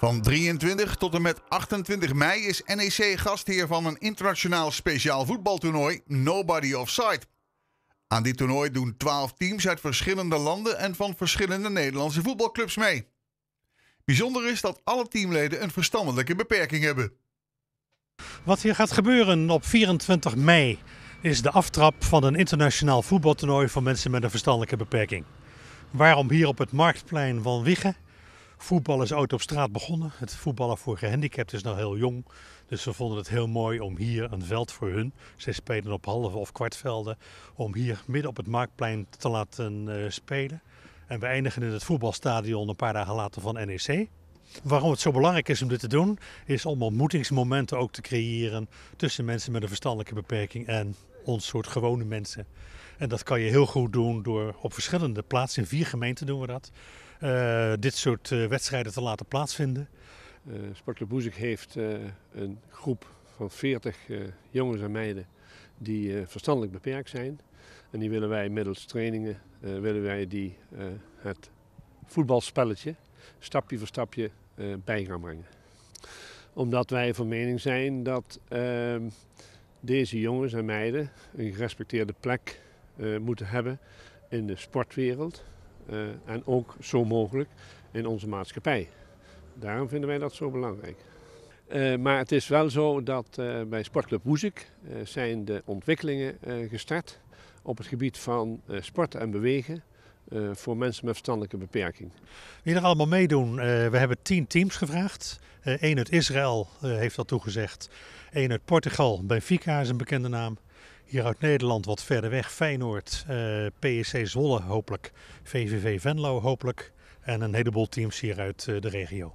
Van 23 tot en met 28 mei is NEC gastheer van een internationaal speciaal voetbaltoernooi Nobody Offside. Aan dit toernooi doen 12 teams uit verschillende landen en van verschillende Nederlandse voetbalclubs mee. Bijzonder is dat alle teamleden een verstandelijke beperking hebben. Wat hier gaat gebeuren op 24 mei is de aftrap van een internationaal voetbaltoernooi voor mensen met een verstandelijke beperking. Waarom hier op het marktplein van Wiegen? Voetbal is ooit op straat begonnen. Het voetballen voor gehandicapten is nog heel jong. Dus we vonden het heel mooi om hier een veld voor hun, zij spelen op halve of kwartvelden, om hier midden op het marktplein te laten eh, spelen. En we eindigen in het voetbalstadion een paar dagen later van NEC. Waarom het zo belangrijk is om dit te doen, is om ontmoetingsmomenten ook te creëren tussen mensen met een verstandelijke beperking en ons soort gewone mensen. En dat kan je heel goed doen door op verschillende plaatsen, in vier gemeenten doen we dat, eh, dit soort eh, wedstrijden te laten plaatsvinden. Eh, Sportclub Boezek heeft een groep van 40 jongens en meiden die verstandelijk beperkt zijn. En die willen wij middels trainingen willen wij die, het voetbalspelletje stapje voor stapje bij gaan brengen. Omdat wij van mening zijn dat ehm, deze jongens en meiden een gerespecteerde plek moeten hebben in de sportwereld. Eh, en ook zo mogelijk in onze maatschappij. Daarom vinden wij dat zo belangrijk. Eh, maar het is wel zo dat eh, bij Sportclub Woezik zijn de ontwikkelingen gestart op het gebied van sport en bewegen eh, voor mensen met verstandelijke beperking. Wie er allemaal meedoen, uh, we hebben tien teams gevraagd. Eén eh, uit Israël heeft dat toegezegd. Eén uit Portugal, Benfica is een bekende naam. Hier uit Nederland wat verder weg, Feyenoord, PSC Zwolle hopelijk, VVV Venlo hopelijk. En een heleboel teams hier uit de regio.